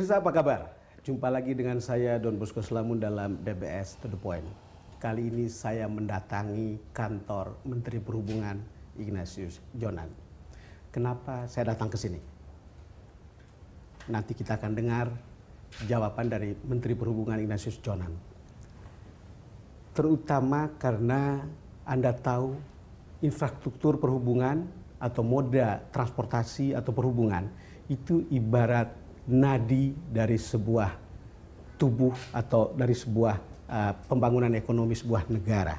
Pemirsa apa kabar? Jumpa lagi dengan saya Don Bosco Selamun dalam DBS To The Point. Kali ini saya mendatangi kantor Menteri Perhubungan Ignatius Jonan. Kenapa saya datang ke sini? Nanti kita akan dengar jawaban dari Menteri Perhubungan Ignatius Jonan. Terutama karena Anda tahu infrastruktur perhubungan atau moda transportasi atau perhubungan itu ibarat nadi dari sebuah tubuh atau dari sebuah uh, pembangunan ekonomi sebuah negara.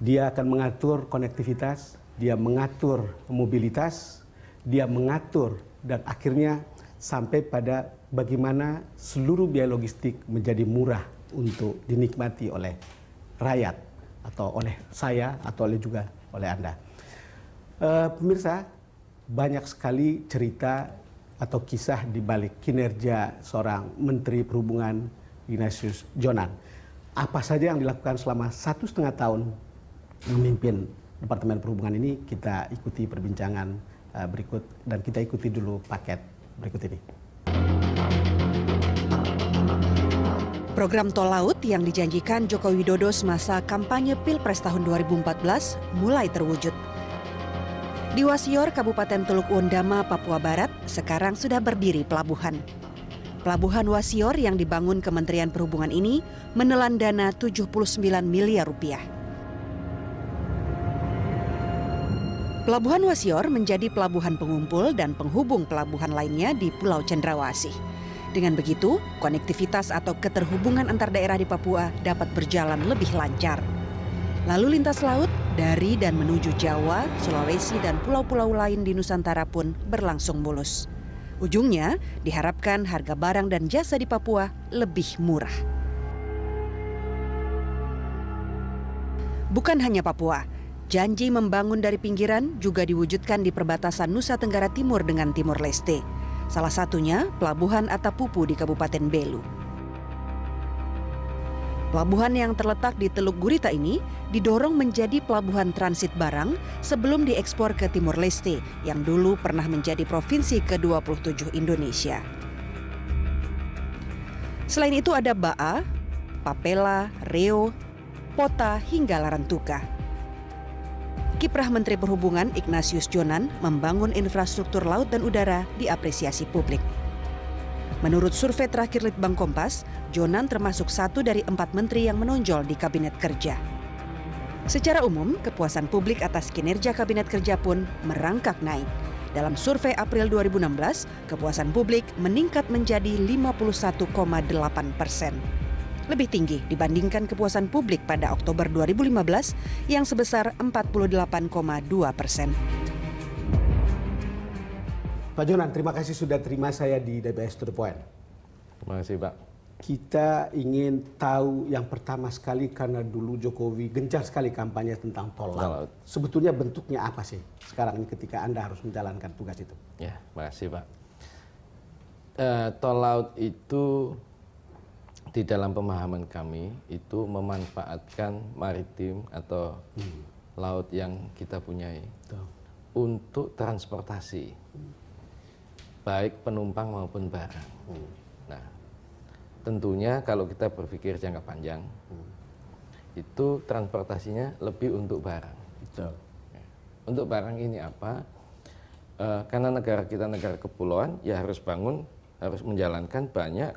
Dia akan mengatur konektivitas, dia mengatur mobilitas, dia mengatur dan akhirnya sampai pada bagaimana seluruh biaya logistik menjadi murah untuk dinikmati oleh rakyat atau oleh saya atau oleh juga oleh Anda. Uh, pemirsa, banyak sekali cerita atau kisah di balik kinerja seorang Menteri Perhubungan Ignatius Jonan. Apa saja yang dilakukan selama satu setengah tahun memimpin Departemen Perhubungan ini kita ikuti perbincangan eh, berikut dan kita ikuti dulu paket berikut ini. Program tol laut yang dijanjikan Joko Widodo semasa kampanye Pilpres tahun 2014 mulai terwujud. Di Wasior, Kabupaten Teluk Undama, Papua Barat, sekarang sudah berdiri pelabuhan. Pelabuhan Wasior yang dibangun Kementerian Perhubungan ini menelan dana 79 miliar rupiah. Pelabuhan Wasior menjadi pelabuhan pengumpul dan penghubung pelabuhan lainnya di Pulau Cendrawasih. Dengan begitu, konektivitas atau keterhubungan antar daerah di Papua dapat berjalan lebih lancar. Lalu lintas laut dari dan menuju Jawa, Sulawesi, dan pulau-pulau lain di Nusantara pun berlangsung mulus. Ujungnya, diharapkan harga barang dan jasa di Papua lebih murah. Bukan hanya Papua, janji membangun dari pinggiran juga diwujudkan di perbatasan Nusa Tenggara Timur dengan Timur Leste. Salah satunya Pelabuhan Atapupu di Kabupaten Belu. Pelabuhan yang terletak di Teluk Gurita ini didorong menjadi pelabuhan transit barang sebelum diekspor ke Timur Leste yang dulu pernah menjadi provinsi ke-27 Indonesia. Selain itu ada Baa, Papela, Reo, Pota hingga Larantuka. Kiprah Menteri Perhubungan Ignatius Jonan membangun infrastruktur laut dan udara diapresiasi publik. Menurut survei terakhir Litbang Kompas, Jonan termasuk satu dari empat menteri yang menonjol di Kabinet Kerja. Secara umum, kepuasan publik atas kinerja Kabinet Kerja pun merangkak naik. Dalam survei April 2016, kepuasan publik meningkat menjadi 51,8 persen. Lebih tinggi dibandingkan kepuasan publik pada Oktober 2015 yang sebesar 48,2 persen. Pak Jonan, terima kasih sudah terima saya di DBS To The Point. Terima kasih, Pak. Kita ingin tahu yang pertama sekali karena dulu Jokowi gencar sekali kampanye tentang tol laut. Sebetulnya bentuknya apa sih sekarang ini ketika Anda harus menjalankan tugas itu? Ya, terima kasih, Pak. E, tol laut itu di dalam pemahaman kami itu memanfaatkan maritim atau hmm. laut yang kita punyai Tuh. untuk transportasi. Hmm baik penumpang maupun barang. Hmm. Nah, tentunya kalau kita berpikir jangka panjang, hmm. itu transportasinya lebih untuk barang. Betul. Ya. Untuk barang ini apa? E, karena negara kita negara kepulauan, ya harus bangun, harus menjalankan banyak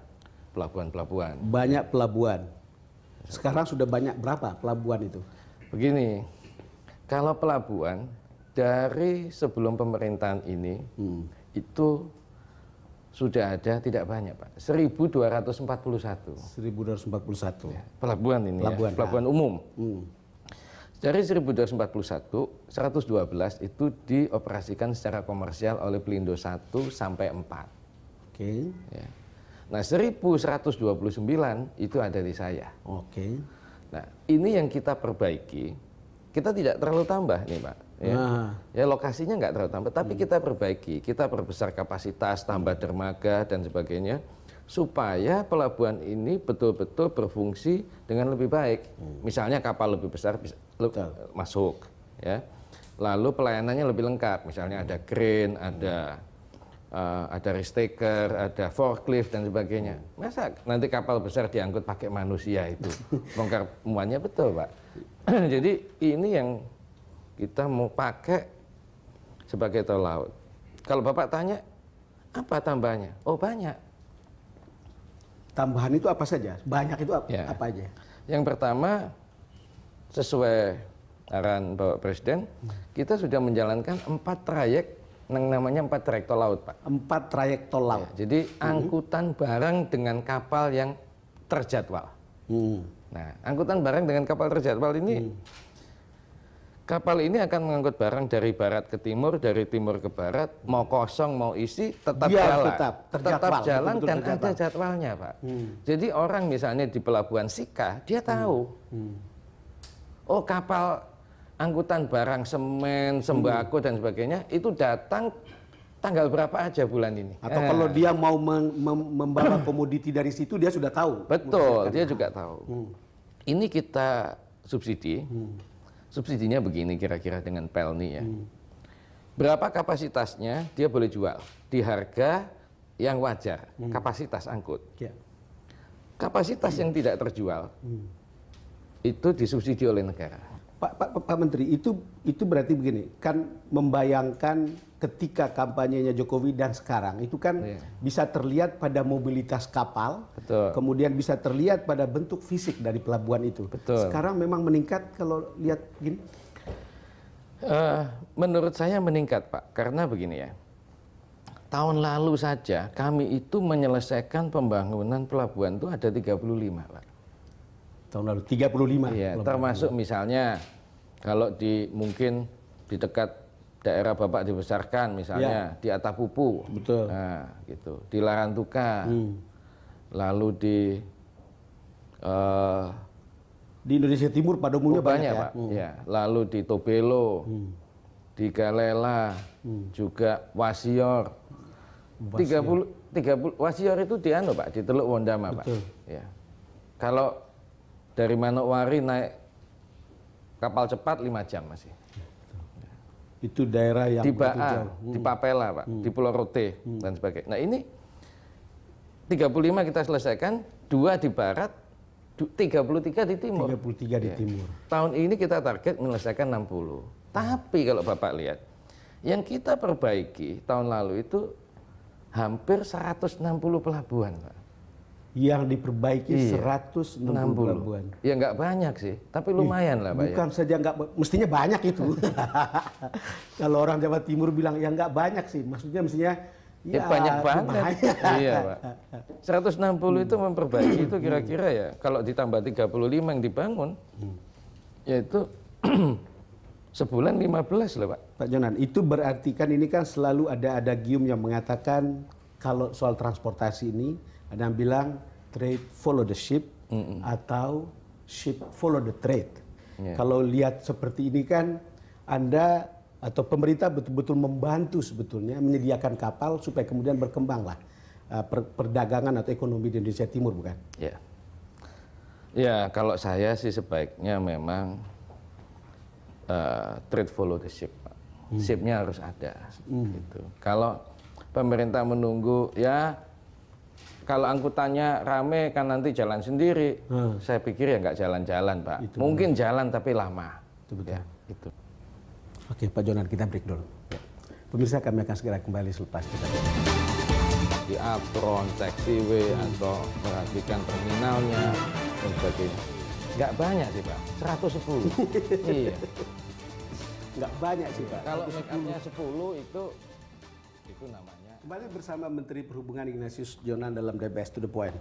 pelabuhan-pelabuhan. Banyak pelabuhan. Sekarang sudah banyak berapa pelabuhan itu? Begini, kalau pelabuhan dari sebelum pemerintahan ini. Hmm itu sudah ada tidak banyak Pak. 1241. 1241. Ya, pelabuhan ini ya, pelabuhan, ya, pelabuhan umum. Hmm. Dari 1241, 112 itu dioperasikan secara komersial oleh Pelindo 1 sampai 4. Oke. Okay. Ya. Nah, 1129 itu ada di saya. Oke. Okay. Nah, ini yang kita perbaiki. Kita tidak terlalu tambah nih, Pak. Ya, nah. ya lokasinya nggak terlalu tambah, tapi hmm. kita perbaiki, kita perbesar kapasitas, tambah dermaga dan sebagainya supaya pelabuhan ini betul-betul berfungsi dengan lebih baik. Hmm. Misalnya kapal lebih besar bisa, Betul. masuk, ya. Lalu pelayanannya lebih lengkap. Misalnya ada crane, ada uh, ada restaker, ada forklift dan sebagainya. Hmm. Masa nanti kapal besar diangkut pakai manusia itu? Bongkar muannya betul, Pak. Jadi ini yang kita mau pakai sebagai tol laut. Kalau Bapak tanya, apa tambahnya? Oh banyak. Tambahan itu apa saja? Banyak itu apa, ya. apa aja? Yang pertama, sesuai arahan Bapak Presiden, hmm. kita sudah menjalankan empat trayek yang namanya empat trayek tol laut, Pak. Empat trayek tol laut. Ya, jadi hmm. angkutan barang dengan kapal yang terjadwal. Hmm. Nah, angkutan barang dengan kapal terjadwal ini hmm kapal ini akan mengangkut barang dari barat ke timur, dari timur ke barat, mau kosong mau isi tetap Biar jalan, tetap, tetap jalan betul -betul dan terjadwal. ada jadwalnya pak. Hmm. Jadi orang misalnya di pelabuhan Sika dia hmm. tahu, hmm. Hmm. oh kapal angkutan barang semen, sembako hmm. dan sebagainya itu datang tanggal berapa aja bulan ini. Atau eh. kalau dia mau mem mem membawa komoditi dari situ dia sudah tahu. Betul, kan dia ya. juga tahu. Hmm. Ini kita subsidi. Hmm subsidinya begini kira-kira dengan Pelni ya. Hmm. Berapa kapasitasnya dia boleh jual di harga yang wajar, hmm. kapasitas angkut. Yeah. Kapasitas hmm. yang tidak terjual hmm. itu disubsidi oleh negara. Pak, Pak, Pak Menteri, itu itu berarti begini, kan membayangkan ketika kampanyenya Jokowi dan sekarang itu kan yeah. bisa terlihat pada mobilitas kapal, Betul. kemudian bisa terlihat pada bentuk fisik dari pelabuhan itu. Betul. Sekarang memang meningkat kalau lihat begini. Uh, eh, menurut saya meningkat Pak, karena begini ya. Tahun lalu saja kami itu menyelesaikan pembangunan pelabuhan itu ada 35 Pak tahun lalu 35 iya, termasuk lalu. misalnya kalau di mungkin di dekat daerah bapak dibesarkan misalnya ya. di pupu betul nah, gitu di Larantuka hmm. lalu di uh, di Indonesia Timur pada umumnya oh, banyak, banyak ya? pak hmm. ya lalu di Tobelo hmm. di Galela hmm. juga Wasior tiga puluh tiga puluh Wasior itu di anu pak di Teluk Wondama Betul. pak ya kalau dari Manokwari naik kapal cepat lima jam masih. Itu daerah yang di Baa, jauh. Hmm. di Papela, Pak, hmm. di Pulau Rote hmm. dan sebagainya. Nah, ini 35 kita selesaikan, dua di barat, 33 di timur. 33 di ya. timur. Tahun ini kita target menyelesaikan 60. Hmm. Tapi kalau Bapak lihat, yang kita perbaiki tahun lalu itu hampir 160 pelabuhan, Pak yang diperbaiki iya. 160 pelabuhan. Ya nggak banyak sih, tapi lumayan Ih, lah Pak. Ya. Bukan ya. saja nggak, mestinya banyak itu. Kalau orang Jawa Timur bilang ya nggak banyak sih, maksudnya mestinya ya, ya banyak banget. Lumayan. iya Pak. 160 itu hmm. memperbaiki itu hmm. kira-kira ya, kalau ditambah 35 yang dibangun, hmm. yaitu sebulan 15 lah Pak. Pak Jonan, itu berarti kan ini kan selalu ada ada gium yang mengatakan kalau soal transportasi ini, ada yang bilang trade follow the ship mm -mm. atau ship follow the trade. Yeah. Kalau lihat seperti ini kan Anda atau pemerintah betul-betul membantu sebetulnya menyediakan kapal supaya kemudian berkembanglah lah uh, per perdagangan atau ekonomi di Indonesia Timur bukan? Ya. Yeah. Ya, kalau saya sih sebaiknya memang uh, trade follow the ship. Hmm. Shipnya harus ada. Hmm. Gitu. Kalau pemerintah menunggu ya kalau angkutannya rame kan nanti jalan sendiri. Hmm. Saya pikir ya nggak jalan-jalan, Pak. Itu Mungkin benar. jalan tapi lama. Itu betul. Ya, itu. Oke, Pak Jonan, kita break dulu. Ya. Pemirsa kami akan segera kembali selepas kita. Di Atron, taxiway, hmm. atau perhatikan terminalnya, hmm. dan sebagainya. Nggak banyak sih, Pak. 110. iya. Nggak banyak sih, Pak. Kalau make up 10 itu, itu namanya. Kembali bersama Menteri Perhubungan Ignatius Jonan dalam DBS to the Point.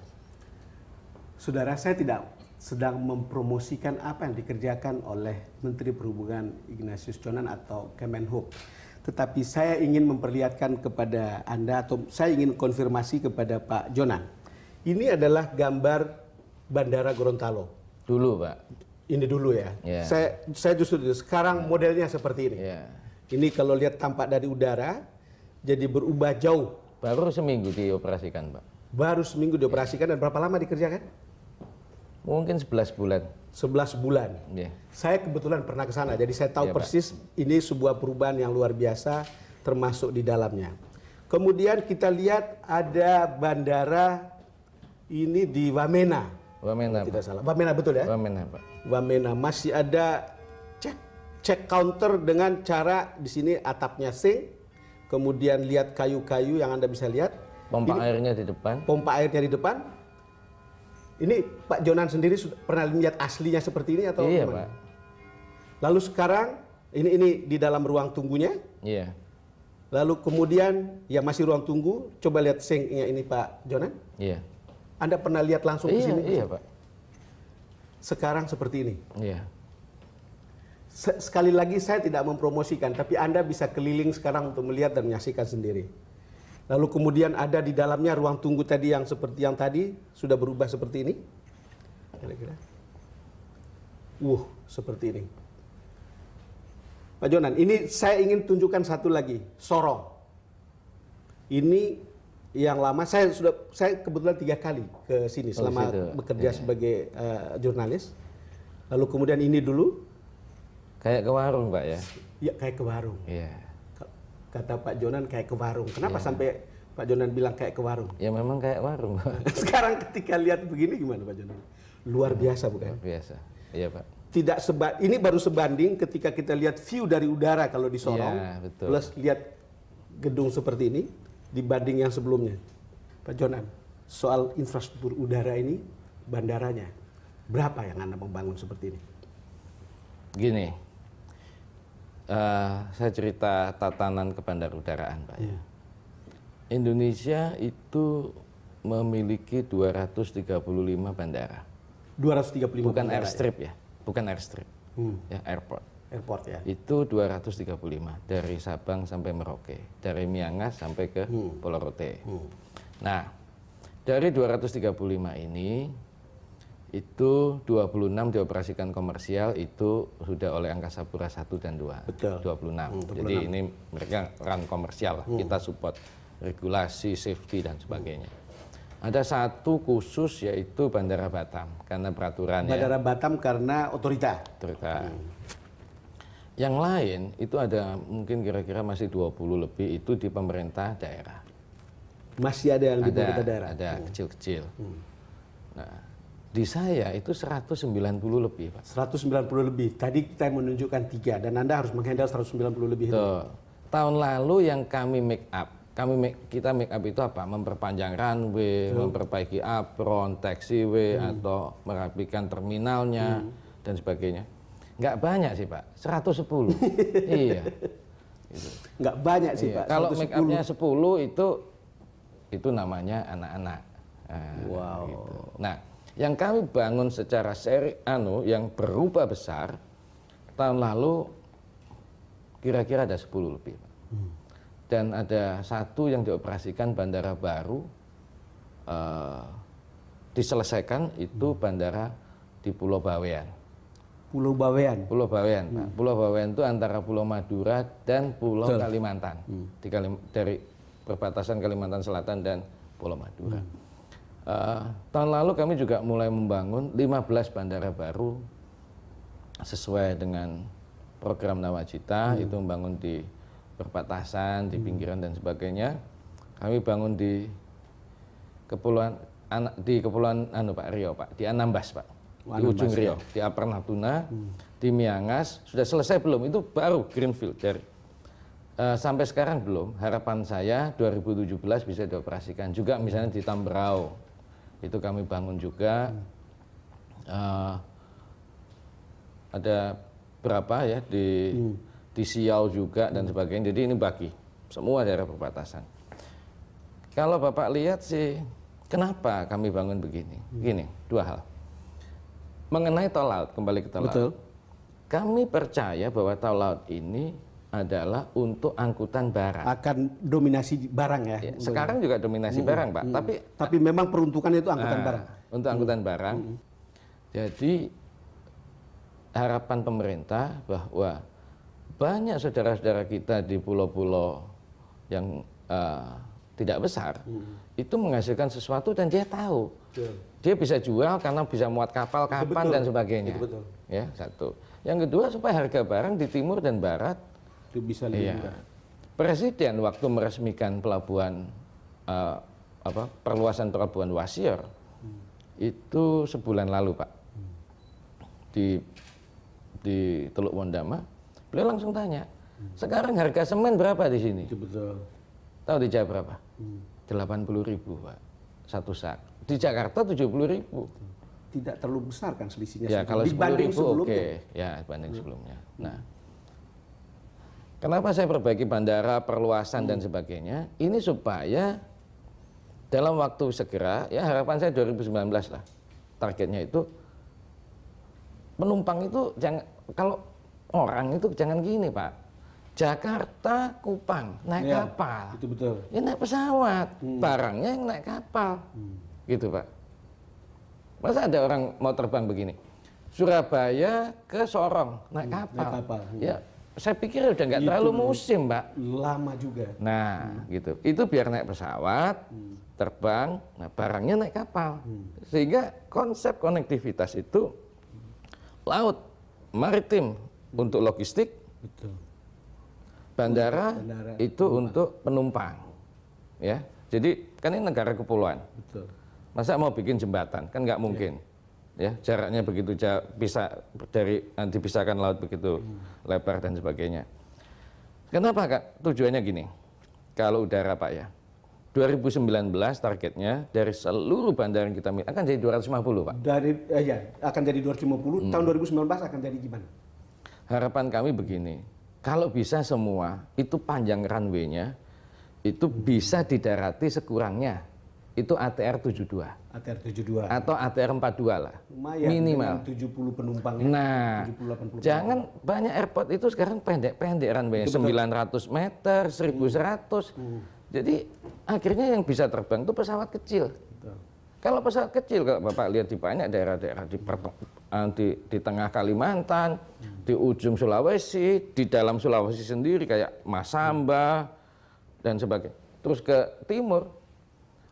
Saudara, saya tidak sedang mempromosikan apa yang dikerjakan oleh Menteri Perhubungan Ignatius Jonan atau Kemenhub. Tetapi saya ingin memperlihatkan kepada Anda atau saya ingin konfirmasi kepada Pak Jonan. Ini adalah gambar Bandara Gorontalo. Dulu, Pak. Ini dulu ya. Yeah. Saya saya justru sekarang modelnya seperti ini. Yeah. Ini kalau lihat tampak dari udara, jadi berubah jauh. Baru seminggu dioperasikan, Pak. Baru seminggu dioperasikan dan berapa lama dikerjakan? Mungkin 11 bulan. 11 bulan. Yeah. Saya kebetulan pernah ke sana, jadi saya tahu yeah, persis Pak. ini sebuah perubahan yang luar biasa termasuk di dalamnya. Kemudian kita lihat ada bandara ini di Wamena. Wamena. Tidak salah. Wamena betul ya? Wamena, Pak. Wamena masih ada cek cek counter dengan cara di sini atapnya sing, kemudian lihat kayu-kayu yang Anda bisa lihat. Pompa ini, airnya di depan. Pompa airnya di depan. Ini Pak Jonan sendiri sudah pernah lihat aslinya seperti ini atau Iya, gimana? Pak. Lalu sekarang ini ini di dalam ruang tunggunya. Iya. Lalu kemudian ya masih ruang tunggu, coba lihat sinknya ini Pak Jonan. Iya. Anda pernah lihat langsung iya, ke sini? Iya, Pak. Sekarang seperti ini. Iya sekali lagi saya tidak mempromosikan, tapi Anda bisa keliling sekarang untuk melihat dan menyaksikan sendiri. Lalu kemudian ada di dalamnya ruang tunggu tadi yang seperti yang tadi sudah berubah seperti ini. Kira-kira. Uh, seperti ini. Pak Jonan, ini saya ingin tunjukkan satu lagi, Sorong. Ini yang lama saya sudah saya kebetulan tiga kali ke sini oh, selama bekerja iya. sebagai uh, jurnalis. Lalu kemudian ini dulu Kayak ke warung, Pak ya? Iya, kayak ke warung. Iya. Kata Pak Jonan kayak ke warung. Kenapa ya. sampai Pak Jonan bilang kayak ke warung? Ya memang kayak warung, Sekarang ketika lihat begini gimana Pak Jonan? Luar biasa bukan? Ya? Luar biasa. Iya, Pak tidak seba ini baru sebanding ketika kita lihat view dari udara kalau di Sorong ya, betul. plus lihat gedung seperti ini dibanding yang sebelumnya Pak Jonan soal infrastruktur udara ini bandaranya berapa yang anda membangun seperti ini gini uh, saya cerita tatanan udaraan, Pak. Ya. Iya. Indonesia itu memiliki 235 bandara. 235 bukan bandara, airstrip ya. ya, bukan airstrip. Hmm. Ya, airport. Airport ya. Itu 235 dari Sabang sampai Merauke, dari Miangas sampai ke hmm. Pulau Rote. Hmm. Nah, dari 235 ini itu 26 dioperasikan komersial itu sudah oleh Angkasa Pura 1 dan 2. Betul. 26. Hmm, 26. Jadi ini mereka run komersial Hmm. Kita support regulasi, safety dan sebagainya. Hmm. Ada satu khusus yaitu Bandara Batam karena peraturan Bandara Batam karena otorita. Otorita. Hmm. Yang lain itu ada mungkin kira-kira masih 20 lebih itu di pemerintah daerah. Masih ada yang di pemerintah daerah. Ada hmm. kecil-kecil. Hmm. Hmm. Nah, di saya itu 190 lebih, Pak. 190 lebih. Tadi kita menunjukkan tiga dan Anda harus menghandle 190 lebih. itu. Tahun lalu yang kami make up, kami make, kita make up itu apa? Memperpanjang runway, Tuh. memperbaiki apron, taxiway hmm. atau merapikan terminalnya hmm. dan sebagainya. Enggak banyak sih, Pak. 110. iya. Gitu. banyak sih, iya. Pak. Kalau make upnya 10 itu itu namanya anak-anak. Ah, wow. Gitu. Nah, yang kami bangun secara seri anu yang berubah besar tahun lalu kira-kira ada 10 lebih. Hmm. Dan ada satu yang dioperasikan bandara baru uh, diselesaikan itu hmm. bandara di Pulau Bawean. Pulau Bawean. Pulau Bawean, Pak. Hmm. Pulau Bawean itu antara Pulau Madura dan Pulau Jol. Kalimantan. Hmm. Di Kalim dari perbatasan Kalimantan Selatan dan Pulau Madura. Hmm. Uh, tahun lalu kami juga mulai membangun 15 bandara baru sesuai dengan program Nawacita hmm. itu membangun di perbatasan, di hmm. pinggiran hmm. dan sebagainya. Kami bangun di kepulauan anak di kepulauan anu Pak Rio Pak, di Anambas Pak. di ujung Rio, ya. di Upper Natuna, hmm. di Miangas sudah selesai belum? Itu baru greenfield dari Uh, sampai sekarang belum. Harapan saya 2017 bisa dioperasikan juga misalnya di Tambrau itu kami bangun juga uh, ada berapa ya di hmm. di Siau juga dan sebagainya jadi ini bagi semua daerah perbatasan kalau bapak lihat sih kenapa kami bangun begini hmm. gini dua hal mengenai tol laut kembali ke tol laut Betul. kami percaya bahwa tol laut ini adalah untuk angkutan barang. Akan dominasi barang ya. ya sekarang juga dominasi hmm. barang, Pak. Hmm. Tapi tapi memang peruntukannya itu angkutan nah, barang. Untuk angkutan hmm. barang. Hmm. Jadi harapan pemerintah bahwa banyak saudara-saudara kita di pulau-pulau yang uh, tidak besar hmm. itu menghasilkan sesuatu dan dia tahu. Betul. Dia bisa jual karena bisa muat kapal, kapan dan sebagainya. Ya, satu. Yang kedua supaya harga barang di timur dan barat itu bisa lebih iya. Presiden waktu meresmikan pelabuhan uh, apa perluasan pelabuhan Wasir hmm. itu sebulan lalu Pak hmm. di di Teluk Wondama beliau langsung tanya hmm. sekarang harga semen berapa di sini? Itu betul. Tahu Jawa berapa? Hmm. Delapan puluh ribu Pak satu sak. Di Jakarta tujuh puluh ribu. Tidak terlalu besar kan selisihnya? Ya kalau dibanding ribu, sebelumnya. Oke, okay. ya dibanding sebelumnya. Nah Kenapa saya perbaiki bandara, perluasan hmm. dan sebagainya? Ini supaya dalam waktu segera, ya harapan saya 2019 lah targetnya itu penumpang itu jangan kalau orang itu jangan gini pak. Jakarta Kupang naik ya, kapal, itu betul. Ya naik pesawat, hmm. barangnya yang naik kapal, hmm. gitu pak. Masa ada orang mau terbang begini? Surabaya ke Sorong naik kapal. Hmm, naik kapal. Ya, hmm saya pikir udah nggak gitu. terlalu musim, Mbak. Lama juga. Nah, hmm. gitu. Itu biar naik pesawat, hmm. terbang, nah barangnya naik kapal. Hmm. Sehingga konsep konektivitas itu laut, maritim hmm. untuk logistik. Betul. Bandara, bandara itu penumpang. untuk penumpang. Ya. Jadi kan ini negara kepulauan. Betul. Masa mau bikin jembatan kan nggak mungkin. Ya ya jaraknya begitu jauh bisa dari eh, dipisahkan laut begitu hmm. lebar dan sebagainya. Kenapa kak? Tujuannya gini, kalau udara pak ya, 2019 targetnya dari seluruh bandara yang kita miliki akan jadi 250 Pak. Dari eh, ya, akan jadi 250, hmm. tahun 2019 akan jadi gimana? Harapan kami begini, kalau bisa semua itu panjang runway-nya itu bisa didarati sekurangnya itu ATR 72. ATR 72 atau ATR 42 lah Lumayan, minimal 70 penumpang ya. nah 70, 80 penumpang. jangan banyak airport itu sekarang pendek-pendek runway 900 meter 1100 hmm. hmm. jadi akhirnya yang bisa terbang itu pesawat kecil kalau pesawat kecil kalau Bapak lihat di banyak daerah-daerah di, eh, di di tengah Kalimantan hmm. di ujung Sulawesi di dalam Sulawesi sendiri kayak Masamba dan sebagainya terus ke timur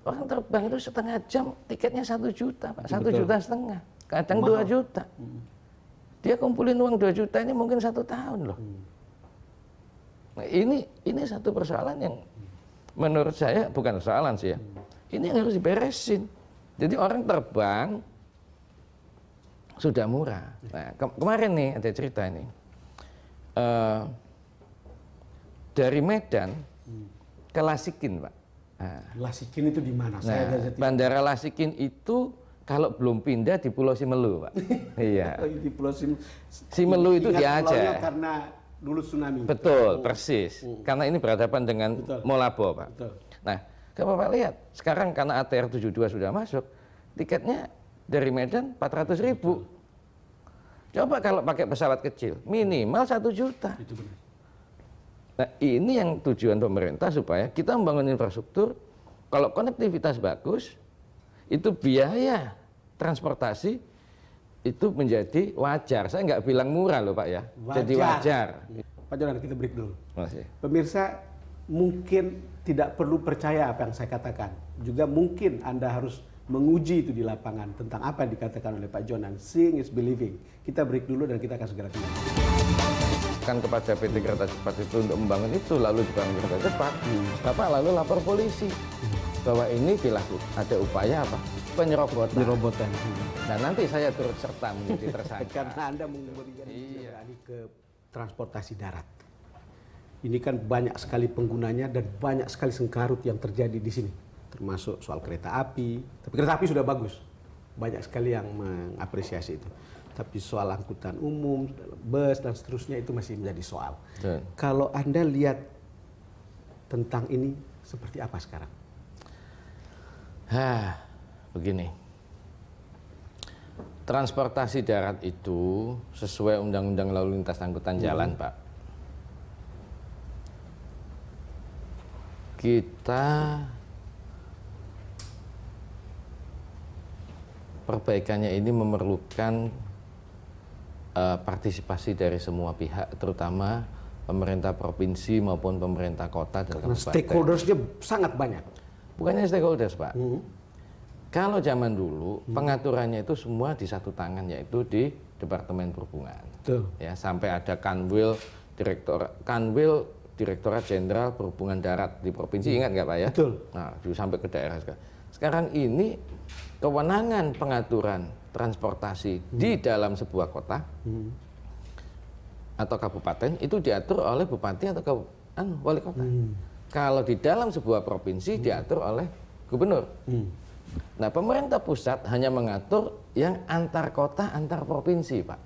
Orang terbang itu setengah jam tiketnya satu juta, Pak. Satu juta setengah. Kadang dua juta. Hmm. Dia kumpulin uang dua juta ini mungkin satu tahun loh. Hmm. Nah, ini ini satu persoalan yang menurut saya bukan persoalan sih ya. Hmm. Ini yang harus diberesin. Jadi orang terbang sudah murah. Nah, ke kemarin nih ada cerita ini. Uh, dari Medan ke Lasikin, Pak. Ah. Lasikin itu di mana? Nah, Bandara Lasikin itu kalau belum pindah di Pulau Simelu, Pak. Iya. Oh, iya. di Pulau Sim Simelu itu di Aceh. Karena dulu tsunami. Betul, oh. persis. Oh. Karena ini berhadapan dengan Betul. Molabo, Pak. Betul. Nah, kalau Bapak lihat, sekarang karena ATR 72 sudah masuk, tiketnya dari Medan 400 ribu. Betul. Coba kalau pakai pesawat kecil, minimal satu juta. Itu benar. Nah ini yang tujuan pemerintah supaya kita membangun infrastruktur, kalau konektivitas bagus, itu biaya transportasi itu menjadi wajar. Saya nggak bilang murah loh Pak ya, wajar. jadi wajar. Pak Jonan kita break dulu. Masih. Pemirsa mungkin tidak perlu percaya apa yang saya katakan. Juga mungkin Anda harus menguji itu di lapangan tentang apa yang dikatakan oleh Pak Jonan. Seeing is believing. Kita break dulu dan kita akan segera kembali kan kepada PT Kereta Cepat itu untuk membangun itu lalu juga kereta cepat hmm. bapak lalu lapor polisi hmm. bahwa ini dilakukan ada upaya apa penyerobotan penyerobotan nah nanti saya turut serta menjadi tersangka karena anda memberikan iya. ke transportasi darat ini kan banyak sekali penggunanya dan banyak sekali sengkarut yang terjadi di sini termasuk soal kereta api tapi kereta api sudah bagus banyak sekali yang mengapresiasi itu tapi soal angkutan umum, bus dan seterusnya itu masih menjadi soal. Betul. Kalau Anda lihat tentang ini seperti apa sekarang? Hah, begini. Transportasi darat itu sesuai Undang-Undang Lalu Lintas Angkutan hmm. Jalan, Pak. Kita perbaikannya ini memerlukan uh, partisipasi dari semua pihak, terutama pemerintah provinsi maupun pemerintah kota dan kabupaten. Stakeholdersnya sangat banyak. Bukannya stakeholders pak. Hmm. Kalau zaman dulu hmm. pengaturannya itu semua di satu tangan yaitu di Departemen Perhubungan. Tuh. Ya sampai ada Kanwil Direktor Kanwil Direktorat Jenderal Perhubungan Darat di provinsi hmm. ingat nggak pak ya? Betul. Nah, sampai ke daerah sekarang. Sekarang ini kewenangan pengaturan transportasi hmm. di dalam sebuah kota hmm. atau kabupaten itu diatur oleh bupati atau kabupaten wali kota. Hmm. Kalau di dalam sebuah provinsi hmm. diatur oleh gubernur. Hmm. Nah, pemerintah pusat hanya mengatur yang antar kota antar provinsi, Pak.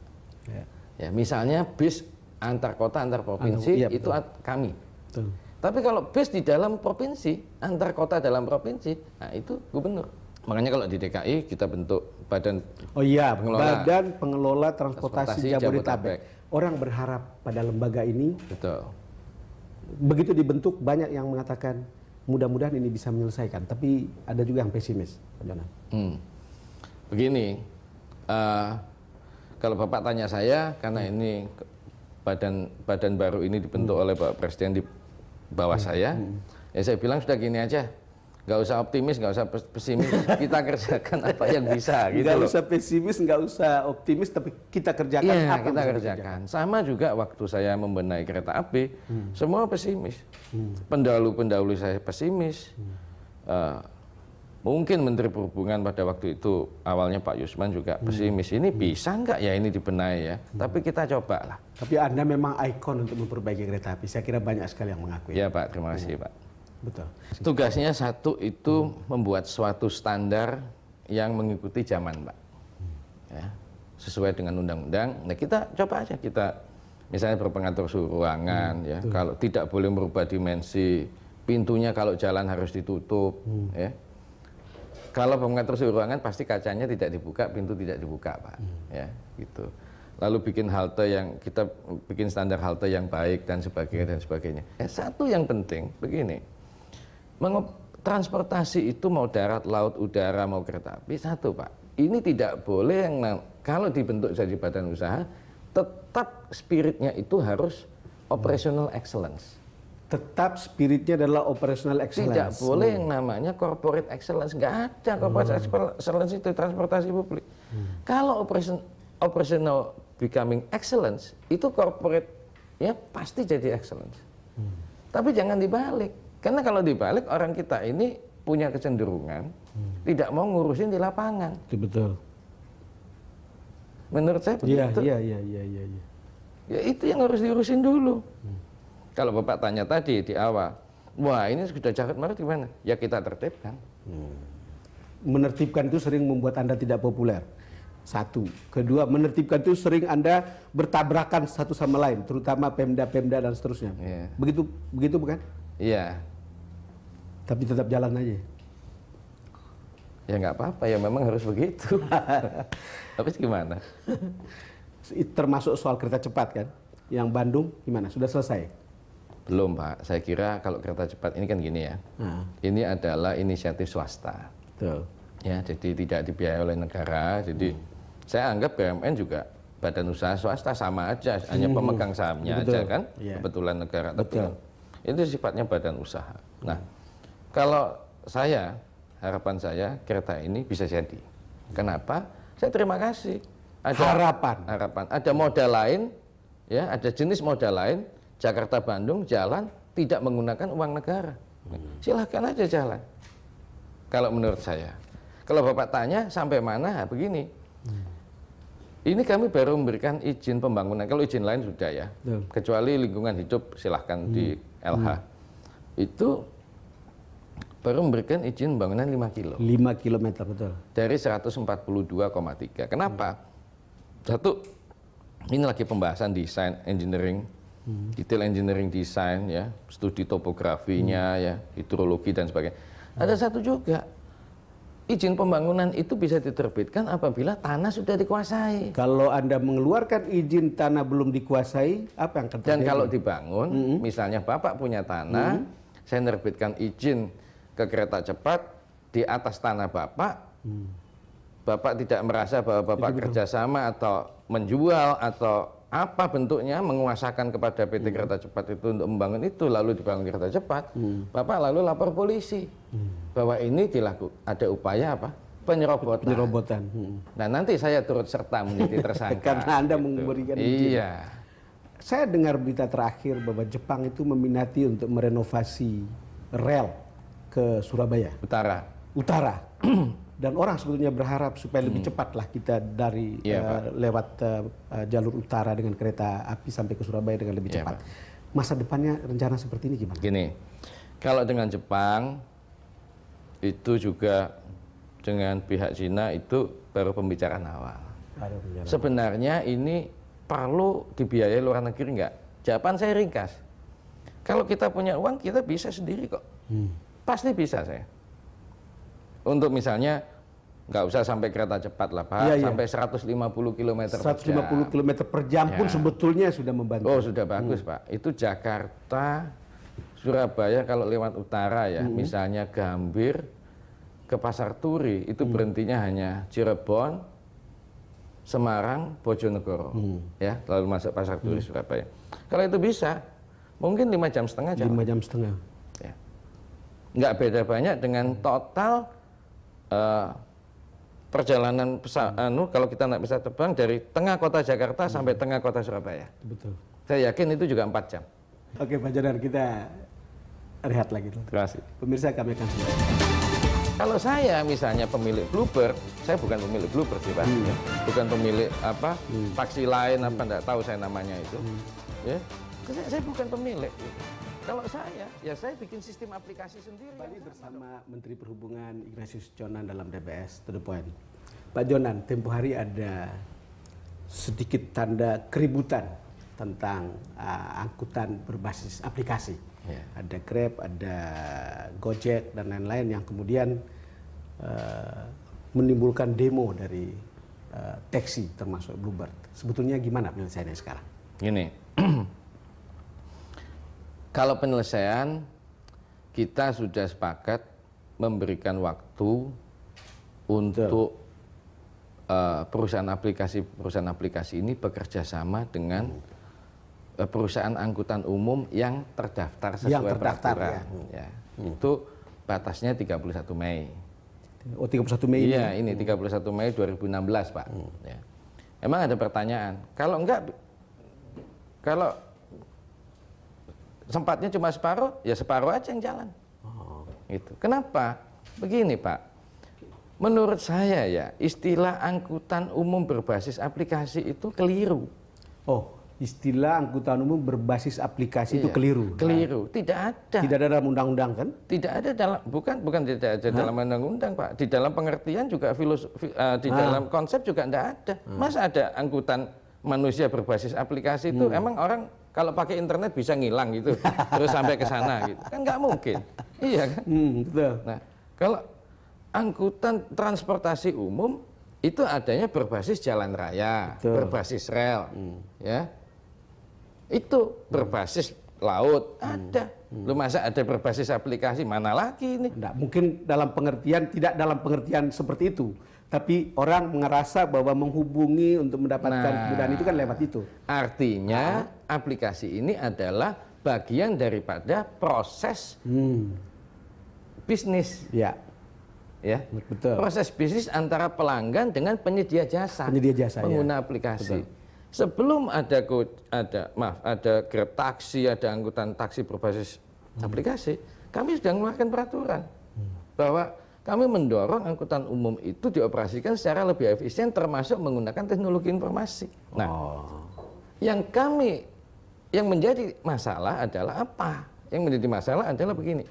Ya, ya misalnya bis antar kota antar anu, provinsi anu, iya, itu betul. kami. Betul. Tapi kalau bis di dalam provinsi, antar kota dalam provinsi, nah itu gubernur. Makanya kalau di DKI kita bentuk badan Oh iya, pengelola Badan Pengelola Transportasi, Transportasi Jabodetabek. Jabodetabek. Orang berharap pada lembaga ini. Betul. Begitu dibentuk banyak yang mengatakan mudah-mudahan ini bisa menyelesaikan, tapi ada juga yang pesimis, Pak Jonan. Hmm. Begini, uh, kalau Bapak tanya saya karena hmm. ini badan badan baru ini dibentuk hmm. oleh Pak Presiden di bawah hmm. saya, hmm. ya saya bilang sudah gini aja nggak usah optimis, nggak usah pesimis, kita kerjakan apa yang bisa. Gitu nggak usah pesimis, nggak usah optimis, tapi kita kerjakan ya, apa kita kerjakan. kerjakan. Sama juga waktu saya membenahi kereta api, hmm. semua pesimis. Hmm. Pendahulu-pendahulu saya pesimis. Hmm. Uh, mungkin Menteri Perhubungan pada waktu itu awalnya Pak Yusman juga hmm. pesimis. Ini hmm. bisa nggak ya ini dibenahi ya? Hmm. Tapi kita cobalah. Tapi Anda memang ikon untuk memperbaiki kereta api. Saya kira banyak sekali yang mengakui. Iya Pak, terima kasih hmm. Pak. Betul. Tugasnya satu itu hmm. membuat suatu standar yang mengikuti zaman, Pak. Ya, sesuai dengan undang-undang. Nah, kita coba aja kita misalnya berpengatur suhu ruangan hmm, ya. Betul. Kalau tidak boleh merubah dimensi, pintunya kalau jalan harus ditutup hmm. ya. Kalau pengatur suhu ruangan pasti kacanya tidak dibuka, pintu tidak dibuka, Pak. Hmm. Ya, gitu lalu bikin halte yang kita bikin standar halte yang baik dan sebagainya dan sebagainya. Eh, satu yang penting begini, transportasi itu mau darat, laut, udara, mau kereta api, satu Pak. Ini tidak boleh yang kalau dibentuk jadi badan usaha, tetap spiritnya itu harus operational excellence. Tetap spiritnya adalah operational excellence. Tidak boleh yang hmm. namanya corporate excellence. Gak ada hmm. corporate hmm. excellence itu transportasi publik. Hmm. Kalau operation, operational becoming excellence, itu corporate ya pasti jadi excellence. Hmm. Tapi jangan dibalik karena kalau dibalik orang kita ini punya kecenderungan hmm. tidak mau ngurusin di lapangan. Iya, betul. Menurut saya iya, begitu. Iya, iya, iya, iya, iya. Ya itu yang harus diurusin dulu. Hmm. Kalau Bapak tanya tadi di awal, wah ini sudah jahat marah gimana? Ya kita tertibkan. Hmm. Menertibkan itu sering membuat Anda tidak populer. Satu. Kedua, menertibkan itu sering Anda bertabrakan satu sama lain, terutama Pemda-Pemda dan seterusnya. Yeah. Begitu begitu bukan? Iya. Yeah tapi tetap jalan aja ya nggak apa-apa ya memang harus begitu tapi gimana termasuk soal kereta cepat kan yang Bandung gimana sudah selesai belum pak saya kira kalau kereta cepat ini kan gini ya nah. ini adalah inisiatif swasta Betul. ya jadi tidak dibiayai oleh negara jadi hmm. saya anggap BUMN juga badan usaha swasta sama aja hanya hmm. pemegang sahamnya Betul. aja kan yeah. kebetulan negara tapi itu sifatnya badan usaha nah hmm kalau saya, harapan saya kereta ini bisa jadi. Kenapa? Saya terima kasih. Ada harapan. Harapan. Ada modal lain, ya, ada jenis modal lain. Jakarta Bandung jalan tidak menggunakan uang negara. Silahkan aja jalan. Kalau menurut saya. Kalau Bapak tanya sampai mana, nah, begini. Ini kami baru memberikan izin pembangunan. Kalau izin lain sudah ya, kecuali lingkungan hidup silahkan di hmm. LH. Hmm. Itu baru memberikan izin bangunan 5 kilo. 5 kilometer betul. Dari 142,3. Kenapa? Hmm. Satu, ini lagi pembahasan desain engineering, hmm. detail engineering design ya, studi topografinya hmm. ya, hidrologi dan sebagainya. Hmm. Ada satu juga izin pembangunan itu bisa diterbitkan apabila tanah sudah dikuasai. Kalau Anda mengeluarkan izin tanah belum dikuasai, apa yang terjadi? Dan kalau dibangun, -hmm. misalnya Bapak punya tanah, -hmm. saya nerbitkan izin ke kereta cepat di atas tanah Bapak. Hmm. Bapak tidak merasa bahwa Bapak Jadi gitu. kerjasama betul. atau menjual atau apa bentuknya menguasakan kepada PT hmm. Kereta Cepat itu untuk membangun itu lalu dibangun kereta cepat hmm. Bapak lalu lapor polisi hmm. bahwa ini dilaku ada upaya apa penyerobotan penyerobotan hmm. nah nanti saya turut serta menjadi tersangka karena Anda gitu. memberikan iya saya dengar berita terakhir bahwa Jepang itu meminati untuk merenovasi rel ke Surabaya. Utara. Utara. Dan orang sebetulnya berharap supaya lebih hmm. cepatlah kita dari yeah, iya, uh, lewat uh, jalur utara dengan kereta api sampai ke Surabaya dengan lebih yeah, cepat. Pak. Masa depannya rencana seperti ini gimana? Gini, kalau dengan Jepang itu juga dengan pihak Cina itu baru pembicaraan awal. Baru pembicaraan. Sebenarnya ini perlu dibiayai luar negeri enggak? Jawaban saya ringkas. Kalau kita punya uang, kita bisa sendiri kok. Hmm. Pasti bisa saya. Untuk misalnya nggak usah sampai kereta cepat lah Pak, ya, sampai ya. 150 km 150 per jam. km per jam ya. pun sebetulnya sudah membantu. Oh, sudah bagus hmm. Pak. Itu Jakarta Surabaya kalau lewat utara ya, hmm. misalnya Gambir ke Pasar Turi itu hmm. berhentinya hanya Cirebon, Semarang, Bojonegoro, hmm. ya lalu masuk Pasar Turi hmm. Surabaya. Kalau itu bisa, mungkin lima jam setengah jam. Lima jam setengah nggak beda banyak dengan total uh, perjalanan pesawat hmm. anu kalau kita naik pesawat terbang dari tengah kota Jakarta hmm. sampai tengah kota Surabaya. Betul. Saya yakin itu juga empat jam. Oke Pak Jonar, kita rehat lagi. Terima kasih. Pemirsa kami akan selesai. Kalau saya misalnya pemilik Bluebird, saya bukan pemilik Bluebird sih Pak. Hmm. Bukan pemilik apa hmm. taksi lain apa enggak hmm. tahu saya namanya itu. Hmm. Ya. saya bukan pemilik. Kalau saya, ya saya bikin sistem aplikasi sendiri. Bali bersama dong. Menteri Perhubungan Ignatius Jonan dalam DBS, to the point. Pak Jonan, tempo hari ada sedikit tanda keributan tentang uh, angkutan berbasis aplikasi. Yeah. Ada Grab, ada Gojek, dan lain-lain yang kemudian uh, menimbulkan demo dari uh, taksi termasuk Bluebird. Sebetulnya gimana penyelesaiannya sekarang? Gini, Kalau penyelesaian kita sudah sepakat memberikan waktu untuk uh, perusahaan aplikasi perusahaan aplikasi ini bekerja sama dengan uh, perusahaan angkutan umum yang terdaftar sesuai yang terdaftar, peraturan. Ya. Ya. Hmm. Itu batasnya 31 Mei. Oh 31 Mei Iya ini, ini 31 hmm. Mei 2016 Pak. Hmm. Ya. Emang ada pertanyaan? Kalau enggak, kalau sempatnya cuma separuh, ya separuh aja yang jalan. Oh. Gitu. Kenapa? Begini Pak, menurut saya ya istilah angkutan umum berbasis aplikasi itu keliru. Oh, istilah angkutan umum berbasis aplikasi iya, itu keliru. Keliru, nah. tidak ada. Tidak ada dalam undang-undang kan? Tidak ada dalam bukan bukan tidak ada Hah? dalam undang-undang pak. Di dalam pengertian juga filosofi uh, eh, di Hah? dalam konsep juga tidak ada. Hmm. Mas ada angkutan manusia berbasis aplikasi itu hmm. emang orang kalau pakai internet bisa ngilang gitu, terus sampai ke sana gitu. Kan nggak mungkin. Iya kan? Hmm, betul. Nah, kalau angkutan transportasi umum itu adanya berbasis jalan raya, betul. berbasis rel, hmm. ya. Itu berbasis laut hmm. ada. Hmm. Lu masa ada berbasis aplikasi mana lagi ini? Nggak mungkin dalam pengertian tidak dalam pengertian seperti itu tapi orang merasa bahwa menghubungi untuk mendapatkan nah, kemudahan itu kan lewat itu. Artinya nah. aplikasi ini adalah bagian daripada proses hmm. bisnis. Ya. Ya. Betul. Proses bisnis antara pelanggan dengan penyedia jasa. Penyedia jasa. Pengguna ya. aplikasi. Betul. Sebelum ada ada maaf, ada Grab taksi, ada angkutan taksi berbasis hmm. aplikasi, kami sudah mengeluarkan peraturan hmm. bahwa kami mendorong angkutan umum itu dioperasikan secara lebih efisien termasuk menggunakan teknologi informasi. Nah, oh. yang kami yang menjadi masalah adalah apa? Yang menjadi masalah adalah begini.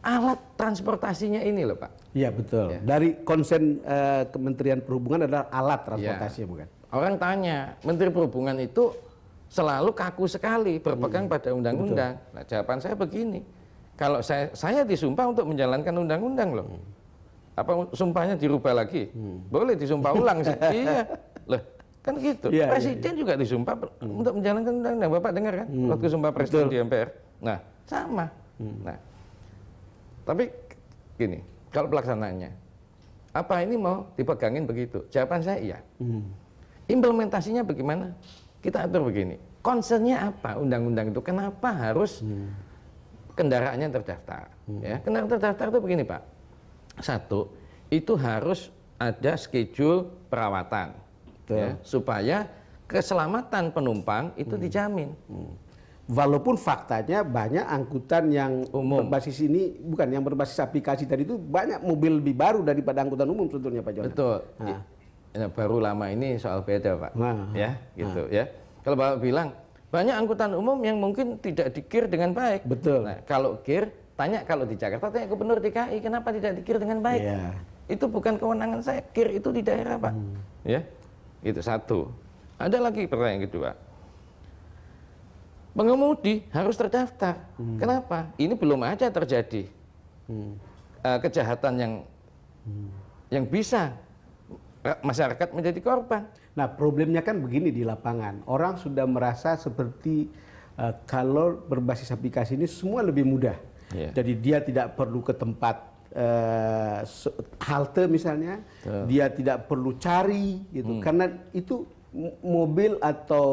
Alat transportasinya ini loh, Pak. Iya, betul. Ya. Dari konsen eh, Kementerian Perhubungan adalah alat transportasinya ya. bukan? Orang tanya, Menteri Perhubungan itu selalu kaku sekali berpegang hmm. pada undang-undang. Nah, jawaban saya begini kalau saya saya disumpah untuk menjalankan undang-undang loh. Apa sumpahnya dirubah lagi? Hmm. Boleh disumpah ulang sih. iya. Loh, kan gitu. Ya, presiden ya, ya. juga disumpah hmm. untuk menjalankan undang-undang. Bapak dengar kan hmm. waktu sumpah presiden Betul. di MPR. Nah, sama. Hmm. Nah. Tapi gini, kalau pelaksanaannya apa ini mau dipegangin begitu? Jawaban saya iya. Hmm. Implementasinya bagaimana? Kita atur begini. Concernnya apa undang-undang itu? Kenapa harus hmm kendaraannya terdaftar. Hmm. Ya, kendaraan terdaftar itu begini Pak. Satu, itu harus ada schedule perawatan. Ya, supaya keselamatan penumpang itu hmm. dijamin. Hmm. Walaupun faktanya banyak angkutan yang umum. berbasis ini, bukan yang berbasis aplikasi tadi itu banyak mobil lebih baru daripada angkutan umum sebetulnya Pak Jonas. Betul. Nah. Ya, baru lama ini soal beda Pak. Nah. Ya, gitu nah. ya. Kalau Bapak bilang banyak angkutan umum yang mungkin tidak dikir dengan baik. Betul. Nah, kalau kir, tanya kalau di Jakarta, tanya Gubernur DKI, kenapa tidak dikir dengan baik? Yeah. Itu bukan kewenangan saya, kir itu di daerah, Pak. Hmm. Ya, itu satu. Ada lagi pertanyaan kedua. Pengemudi harus terdaftar. Hmm. Kenapa? Ini belum aja terjadi hmm. uh, kejahatan yang hmm. yang bisa masyarakat menjadi korban. Nah problemnya kan begini di lapangan. Orang sudah merasa seperti uh, kalau berbasis aplikasi ini semua lebih mudah. Yeah. Jadi dia tidak perlu ke tempat uh, halte misalnya, dia tidak perlu cari gitu hmm. karena itu mobil atau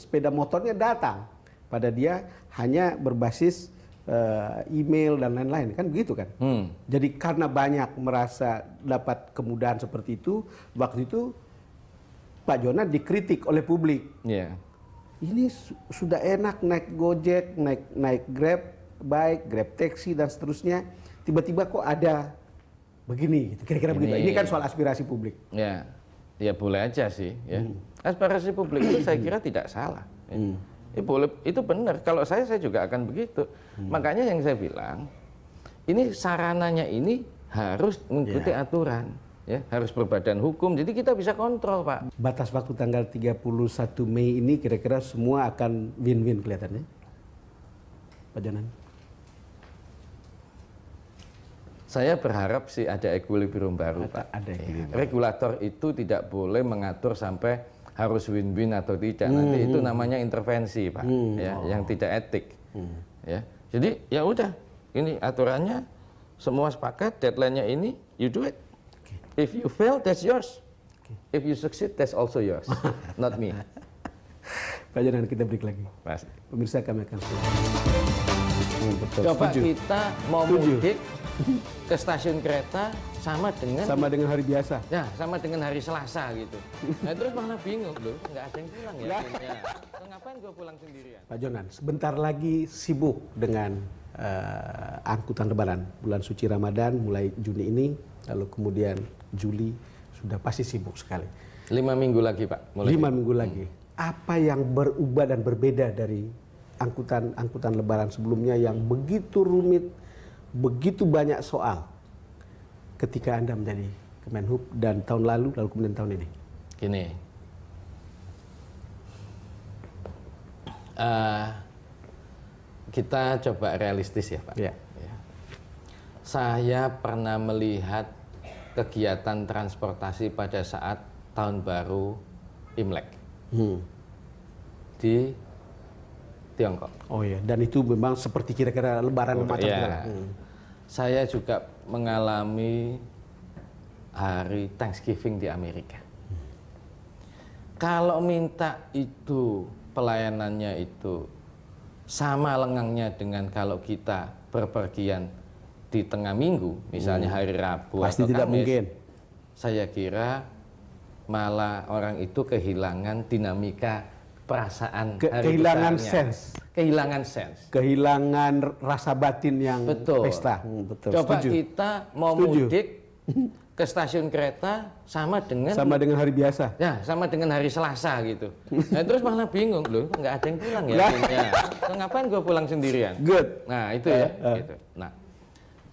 sepeda motornya datang pada dia hanya berbasis uh, email dan lain-lain kan begitu kan hmm. jadi karena banyak merasa dapat kemudahan seperti itu waktu itu Pak Jona dikritik oleh publik. Yeah. Ini su sudah enak naik Gojek, naik naik Grab, baik Grab taksi dan seterusnya. Tiba-tiba kok ada begini, gitu, kira-kira begitu. Ini kan soal aspirasi publik. Ya, ya boleh aja sih. Ya. Hmm. Aspirasi publik itu saya kira tidak salah. Ya. Hmm. Ya boleh, itu benar. Kalau saya, saya juga akan begitu. Hmm. Makanya yang saya bilang, ini sarananya ini harus mengikuti yeah. aturan ya, harus berbadan hukum. Jadi kita bisa kontrol, Pak. Batas waktu tanggal 31 Mei ini kira-kira semua akan win-win kelihatannya. Pak Janan. Saya berharap sih ada equilibrium baru, ada, Pak. Ada iya. equilibrium. Regulator itu tidak boleh mengatur sampai harus win-win atau tidak. Hmm, Nanti itu namanya intervensi, Pak, hmm, ya, oh. yang tidak etik. Hmm. Ya. Jadi ya udah, ini aturannya semua sepakat, deadline-nya ini, you do it If you fail, that's yours. If you succeed, that's also yours, not me. Pak Jonan, kita break lagi. Mas. Pemirsa kami akan hmm, Betul. Coba Setuju. kita mau Setuju. mudik ke stasiun kereta sama dengan sama dengan hari biasa. Ya, sama dengan hari Selasa gitu. Nah terus malah bingung loh, nggak ada yang pulang ya. ya. Ngapain gue pulang sendirian? Pak Jonan, sebentar lagi sibuk dengan eh, angkutan Lebaran. Bulan suci Ramadan mulai Juni ini, lalu kemudian Juli sudah pasti sibuk sekali. Lima minggu lagi Pak. Mulai Lima minggu lagi. Hmm. Apa yang berubah dan berbeda dari angkutan angkutan Lebaran sebelumnya yang begitu rumit, begitu banyak soal ketika anda menjadi Kemenhub dan tahun lalu lalu kemudian tahun ini? Gini, uh, kita coba realistis ya Pak. Ya. ya. Saya pernah melihat kegiatan transportasi pada saat tahun baru Imlek hmm. di Tiongkok. Oh iya, dan itu memang seperti kira-kira Lebaran oh, macam iya. hmm. Saya juga mengalami hari Thanksgiving di Amerika. Kalau minta itu pelayanannya itu sama lengangnya dengan kalau kita berpergian di tengah minggu, misalnya hmm. hari Rabu Pasti atau tidak Kamis, mungkin. saya kira malah orang itu kehilangan dinamika perasaan Ke, hari kehilangan sense kehilangan sense kehilangan rasa batin yang betul. pesta hmm, betul. coba Setuju. kita mau Setuju. mudik ke stasiun kereta sama dengan sama dengan hari biasa ya sama dengan hari Selasa gitu nah terus malah bingung loh nggak ada yang pulang ya, nah. ngapain gue pulang sendirian good nah itu ya uh. gitu nah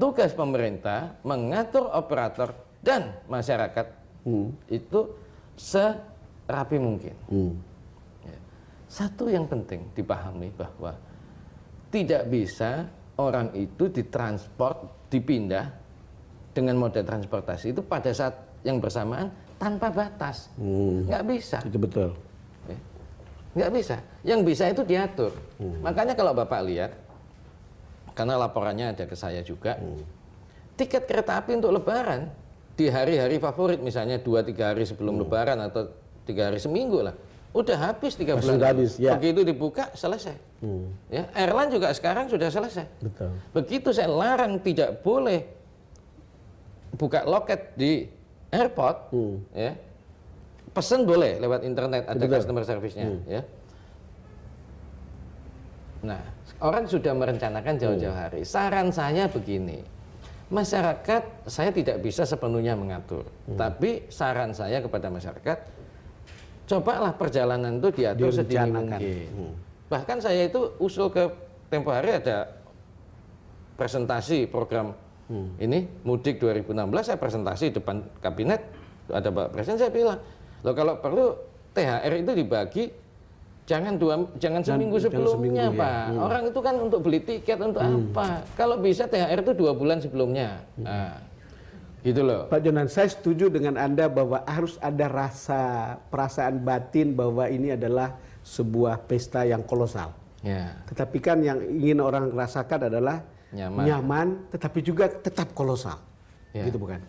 tugas pemerintah mengatur operator dan masyarakat hmm. itu serapi mungkin. Hmm. Ya. Satu yang penting dipahami bahwa tidak bisa orang itu ditransport, dipindah dengan moda transportasi itu pada saat yang bersamaan tanpa batas. Hmm. bisa. Itu betul. Ya. Nggak bisa. Yang bisa itu diatur. Hmm. Makanya kalau Bapak lihat, karena laporannya ada ke saya juga. Hmm. Tiket kereta api untuk lebaran di hari-hari favorit misalnya dua tiga hari sebelum hmm. lebaran atau tiga hari seminggu lah. Udah habis tiga bulan. habis, ya. Begitu dibuka selesai. Hmm. Ya, airline juga sekarang sudah selesai. Betul. Begitu saya larang tidak boleh buka loket di airport, hmm. ya. Pesan boleh lewat internet ada Betul. customer service-nya, hmm. ya. Nah, orang sudah merencanakan jauh-jauh hari. Saran saya begini, masyarakat saya tidak bisa sepenuhnya mengatur, hmm. tapi saran saya kepada masyarakat, cobalah perjalanan itu diatur sedini mungkin. Hmm. Bahkan saya itu usul ke tempo hari ada presentasi program hmm. ini mudik 2016 saya presentasi depan kabinet ada Pak Presiden saya bilang, lo kalau perlu THR itu dibagi Jangan dua, jangan seminggu sebelumnya, seminggu, ya. Pak. Hmm. Orang itu kan untuk beli tiket untuk hmm. apa? Kalau bisa THR itu dua bulan sebelumnya. Hmm. Nah, gitu loh. Pak Jonan, saya setuju dengan Anda bahwa harus ada rasa perasaan batin bahwa ini adalah sebuah pesta yang kolosal. Ya. Tetapi kan yang ingin orang rasakan adalah nyaman, nyaman tetapi juga tetap kolosal. Ya. Gitu bukan?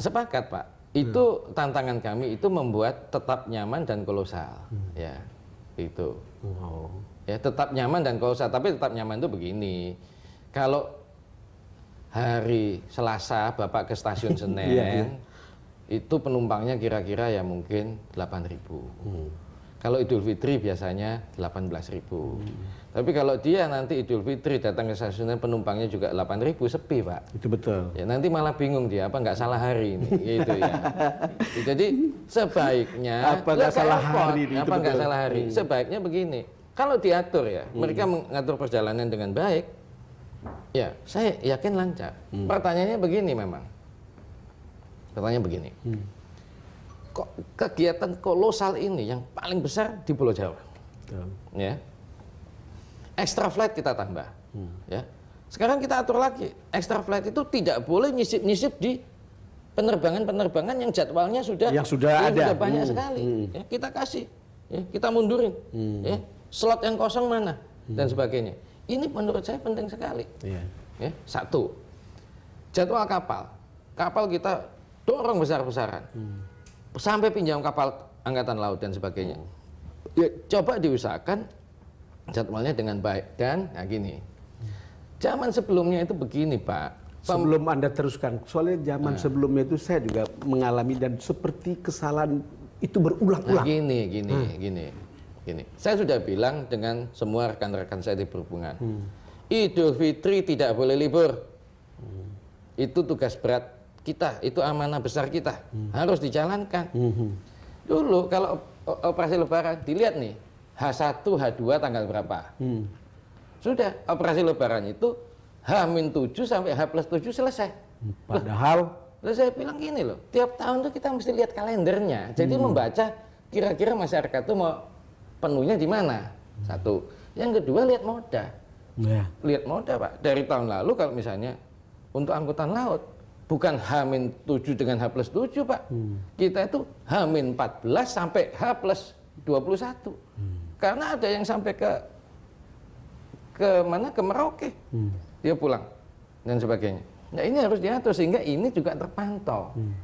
Sepakat, Pak. Itu hmm. tantangan kami itu membuat tetap nyaman dan kolosal. Hmm. Ya itu wow. ya tetap nyaman dan kalau saya tapi tetap nyaman itu begini kalau hari Selasa bapak ke stasiun iya, Senen iya, iya. itu penumpangnya kira-kira ya mungkin 8.000 ribu hmm kalau Idul Fitri biasanya ribu. Hmm. Tapi kalau dia nanti Idul Fitri datang ke stasiunnya penumpangnya juga 8 ribu sepi pak. Itu betul. Ya nanti malah bingung dia apa nggak salah hari ini, gitu ya. ya. Jadi sebaiknya apa nggak salah hari ini, apa nggak salah hari. Hmm. Sebaiknya begini, kalau diatur ya, hmm. mereka mengatur perjalanan dengan baik, ya saya yakin lancar. Hmm. Pertanyaannya begini memang, pertanyaan begini. Hmm kegiatan kolosal ini yang paling besar di Pulau Jawa. Hmm. Ya. Extra flight kita tambah. Hmm. Ya. Sekarang kita atur lagi, extra flight itu tidak boleh nyisip-nyisip di penerbangan-penerbangan yang jadwalnya sudah yang sudah ya, ada sudah banyak hmm. sekali. Hmm. Ya, kita kasih, ya, kita mundurin. Hmm. Ya, slot yang kosong mana hmm. dan sebagainya. Ini menurut saya penting sekali. Yeah. Ya, satu, jadwal kapal. Kapal kita dorong besar-besaran. Hmm sampai pinjam kapal angkatan laut dan sebagainya. Ya, coba diusahakan jadwalnya dengan baik dan ya gini. Zaman sebelumnya itu begini, Pak. Sebelum Anda teruskan, soalnya zaman nah. sebelumnya itu saya juga mengalami dan seperti kesalahan itu berulang-ulang. Nah, gini, gini, hmm. gini, gini. Saya sudah bilang dengan semua rekan-rekan saya di perhubungan, hmm. Idul Fitri tidak boleh libur. Hmm. Itu tugas berat kita, itu amanah besar kita, hmm. harus dijalankan. Hmm. Dulu kalau operasi lebaran, dilihat nih, H1, H2 tanggal berapa. Hmm. Sudah, operasi lebaran itu H-7 sampai H plus 7 selesai. Hmm, padahal? Loh, saya bilang gini loh, tiap tahun tuh kita mesti lihat kalendernya. Jadi hmm. membaca kira-kira masyarakat tuh mau penuhnya di mana. Hmm. Satu. Yang kedua lihat moda. Ya. Lihat moda Pak. Dari tahun lalu kalau misalnya untuk angkutan laut, bukan H-7 dengan H plus 7 Pak. Hmm. Kita itu H-14 sampai H plus 21. Hmm. Karena ada yang sampai ke ke mana ke Merauke. Hmm. Dia pulang dan sebagainya. Nah ini harus diatur sehingga ini juga terpantau. Hmm.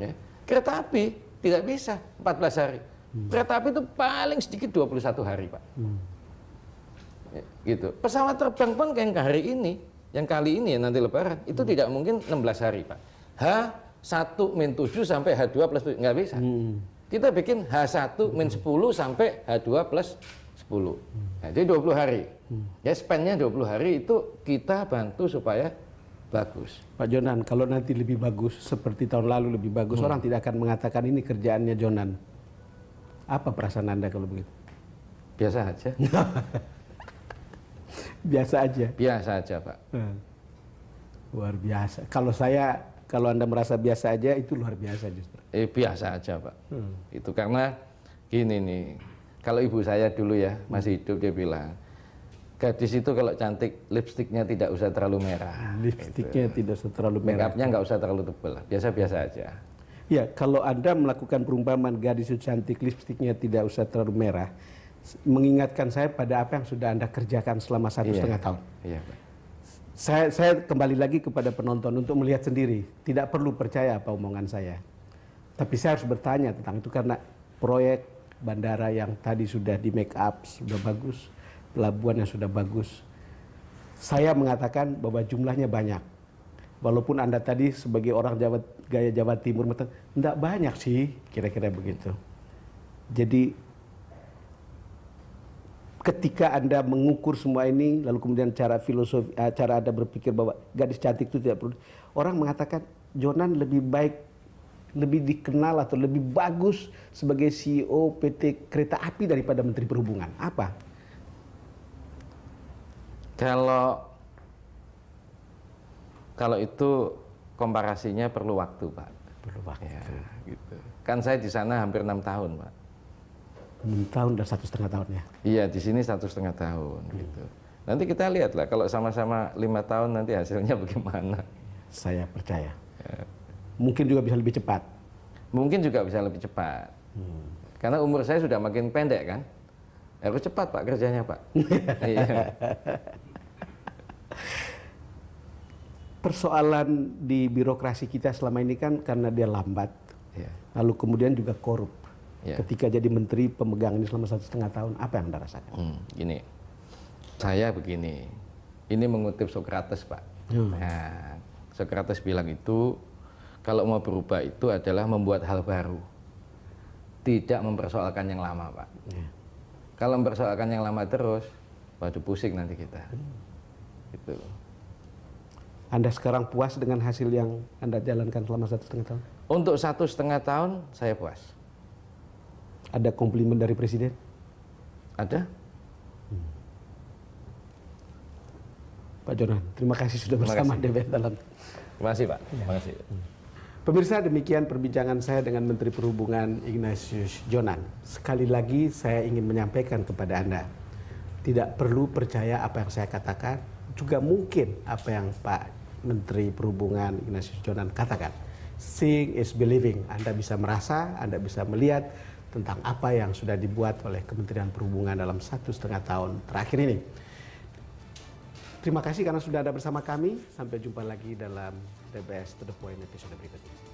Ya. Kereta api tidak bisa 14 hari. Hmm. Kereta api itu paling sedikit 21 hari Pak. Hmm. Ya, gitu. Pesawat terbang pun kayak hari ini yang kali ini ya nanti lebaran itu hmm. tidak mungkin 16 hari Pak. H1 min 7 sampai H2 plus 7 nggak bisa. Hmm. Kita bikin H1 min 10 hmm. sampai H2 plus 10. Hmm. Nah, jadi 20 hari. Hmm. Ya spendnya 20 hari itu kita bantu supaya bagus. Pak Jonan, kalau nanti lebih bagus seperti tahun lalu lebih bagus, hmm. orang tidak akan mengatakan ini kerjaannya Jonan. Apa perasaan Anda kalau begitu? Biasa aja. biasa aja. Biasa aja, Pak. Hmm. Luar biasa. Kalau saya, kalau Anda merasa biasa aja, itu luar biasa justru. Eh, biasa aja, Pak. Hmm. Itu karena gini nih, kalau ibu saya dulu ya, masih hidup, dia bilang, gadis itu kalau cantik, lipstiknya tidak usah terlalu merah. Ah, lipstiknya gitu. tidak usah terlalu merah. Makeupnya nggak usah terlalu tebal, biasa-biasa aja. Ya, kalau Anda melakukan perumpamaan gadis itu cantik, lipstiknya tidak usah terlalu merah, mengingatkan saya pada apa yang sudah Anda kerjakan selama satu yeah. setengah tahun. Yeah. Saya, saya kembali lagi kepada penonton untuk melihat sendiri. Tidak perlu percaya apa omongan saya. Tapi saya harus bertanya tentang itu karena proyek bandara yang tadi sudah di make up, sudah bagus. Pelabuhan yang sudah bagus. Saya mengatakan bahwa jumlahnya banyak. Walaupun Anda tadi sebagai orang Jawa, gaya Jawa Timur, tidak banyak sih, kira-kira begitu. Jadi ketika Anda mengukur semua ini lalu kemudian cara filosofi eh, cara Anda berpikir bahwa gadis cantik itu tidak perlu orang mengatakan Jonan lebih baik lebih dikenal atau lebih bagus sebagai CEO PT Kereta Api daripada Menteri Perhubungan. Apa? Kalau kalau itu komparasinya perlu waktu, Pak. Perlu waktu. Ya, gitu. Kan saya di sana hampir enam tahun, Pak. 6 tahun dan satu setengah tahun ya? Iya, di sini satu setengah tahun hmm. gitu. Nanti kita lihat lah kalau sama-sama lima tahun nanti hasilnya bagaimana. Saya percaya. Ya. Mungkin juga bisa lebih cepat. Mungkin juga bisa lebih cepat. Hmm. Karena umur saya sudah makin pendek kan. Harus cepat pak kerjanya pak. iya. Persoalan di birokrasi kita selama ini kan karena dia lambat, ya. lalu kemudian juga korup yeah. ketika jadi menteri pemegang ini selama satu setengah tahun, apa yang Anda rasakan? Hmm, gini, saya begini, ini mengutip Socrates Pak. Hmm. Nah, Socrates bilang itu, kalau mau berubah itu adalah membuat hal baru. Tidak mempersoalkan yang lama Pak. Yeah. Kalau mempersoalkan yang lama terus, waduh pusing nanti kita. Hmm. Itu. Anda sekarang puas dengan hasil yang Anda jalankan selama satu setengah tahun? Untuk satu setengah tahun, saya puas ada komplimen dari presiden? Ada. Hmm. Pak Jonan, terima kasih sudah bersama terima kasih. DPR dalam. Terima kasih Pak. Terima kasih. Pemirsa demikian perbincangan saya dengan Menteri Perhubungan Ignatius Jonan. Sekali lagi saya ingin menyampaikan kepada Anda, tidak perlu percaya apa yang saya katakan, juga mungkin apa yang Pak Menteri Perhubungan Ignatius Jonan katakan. Seeing is believing. Anda bisa merasa, Anda bisa melihat, tentang apa yang sudah dibuat oleh Kementerian Perhubungan dalam satu setengah tahun terakhir ini. Terima kasih karena sudah ada bersama kami. Sampai jumpa lagi dalam The Best to the Point episode berikutnya.